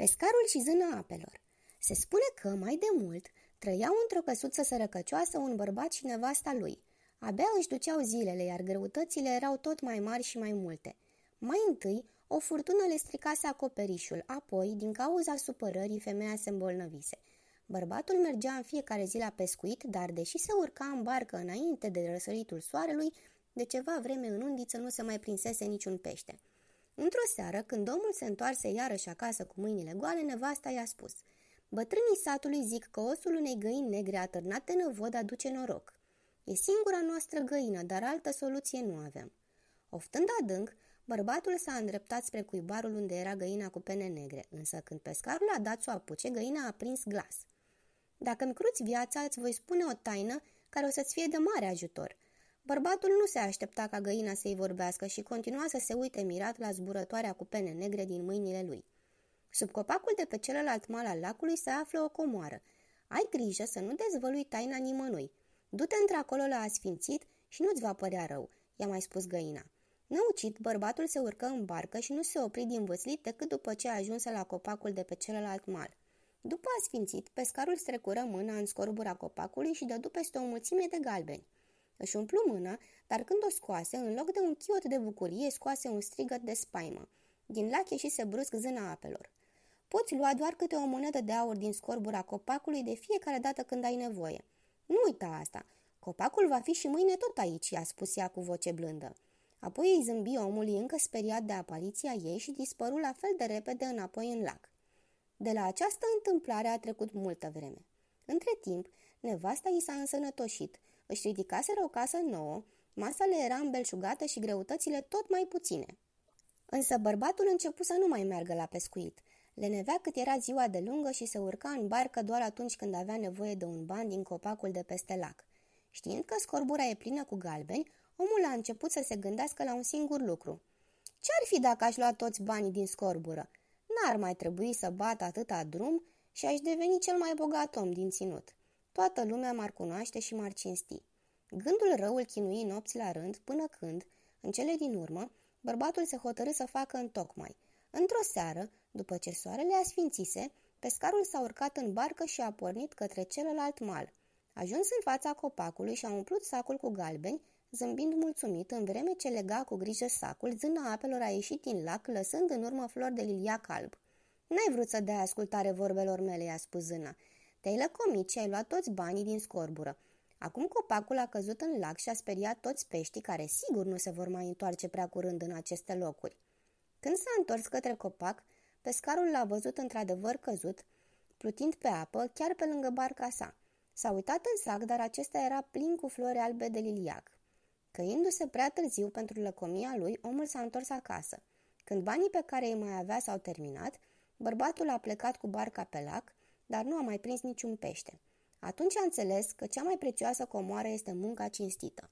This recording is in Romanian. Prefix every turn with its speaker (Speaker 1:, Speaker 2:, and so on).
Speaker 1: pescarul și zâna apelor. Se spune că, mai de mult, trăiau într-o căsuță sărăcăcioasă un bărbat și nevasta lui. Abia își duceau zilele, iar greutățile erau tot mai mari și mai multe. Mai întâi, o furtună le stricase acoperișul, apoi, din cauza supărării, femeia se îmbolnăvise. Bărbatul mergea în fiecare zi la pescuit, dar deși se urca în barcă înainte de răsăritul soarelui, de ceva vreme în undiță nu se mai prinsese niciun pește – Într-o seară, când omul se întoarse iarăși acasă cu mâinile goale, nevasta i-a spus Bătrânii satului zic că osul unei găini negre atârnat de năvod aduce noroc. E singura noastră găină, dar altă soluție nu avem. Oftând adânc, bărbatul s-a îndreptat spre cuibarul unde era găina cu pene negre, însă când pescarul a dat să o apuce, găina a prins glas. Dacă îmi cruți viața, îți voi spune o taină care o să-ți fie de mare ajutor – Bărbatul nu se aștepta ca găina să-i vorbească și continua să se uite mirat la zburătoarea cu pene negre din mâinile lui. Sub copacul de pe celălalt mal al lacului se află o comoară. Ai grijă să nu dezvălui taina nimănui. Du-te într-acolo la asfințit și nu-ți va părea rău, i-a mai spus găina. Năucit, bărbatul se urcă în barcă și nu se opri din văslit decât după ce ajuns la copacul de pe celălalt mal. După asfințit, pescarul strecură mâna în scorbura copacului și dădu peste o mulțime de galbeni. Își umplu mâna, dar când o scoase, în loc de un chiot de bucurie, scoase un strigăt de spaimă. Din lac ieșise brusc zâna apelor. Poți lua doar câte o monedă de aur din scorbura copacului de fiecare dată când ai nevoie. Nu uita asta. Copacul va fi și mâine tot aici, i-a spus ea cu voce blândă. Apoi îi zâmbi omului încă speriat de apariția ei și dispăru la fel de repede înapoi în lac. De la această întâmplare a trecut multă vreme. Între timp, nevasta i s-a însănătoșit își ridicaseră o casă nouă, masa le era îmbelșugată și greutățile tot mai puține. Însă bărbatul începu să nu mai meargă la pescuit. Lenevea cât era ziua de lungă și se urca în barcă doar atunci când avea nevoie de un ban din copacul de peste lac. Știind că scorbura e plină cu galbeni, omul a început să se gândească la un singur lucru. Ce-ar fi dacă aș lua toți banii din scorbură? N-ar mai trebui să bat atâta drum și aș deveni cel mai bogat om din ținut toată lumea m-ar cunoaște și m-ar cinsti. Gândul răul chinui nopți la rând, până când, în cele din urmă, bărbatul se hotărâ să facă în tocmai. Într-o seară, după ce soarele asfințise, pescarul s-a urcat în barcă și a pornit către celălalt mal. Ajuns în fața copacului și a umplut sacul cu galbeni, zâmbind mulțumit, în vreme ce lega cu grijă sacul, zâna apelor a ieșit din lac, lăsând în urmă flori de liliac alb. N-ai vrut să dai ascultare vorbelor mele," i-a spus zâna. Te-ai lăcomit și ai luat toți banii din scorbură. Acum copacul a căzut în lac și a speriat toți peștii care sigur nu se vor mai întoarce prea curând în aceste locuri. Când s-a întors către copac, pescarul l-a văzut într-adevăr căzut, plutind pe apă, chiar pe lângă barca sa. S-a uitat în sac, dar acesta era plin cu flori albe de liliac. Căindu-se prea târziu pentru lăcomia lui, omul s-a întors acasă. Când banii pe care îi mai avea s-au terminat, bărbatul a plecat cu barca pe lac, dar nu a mai prins niciun pește. Atunci a înțeles că cea mai prețioasă comoară este munca cinstită.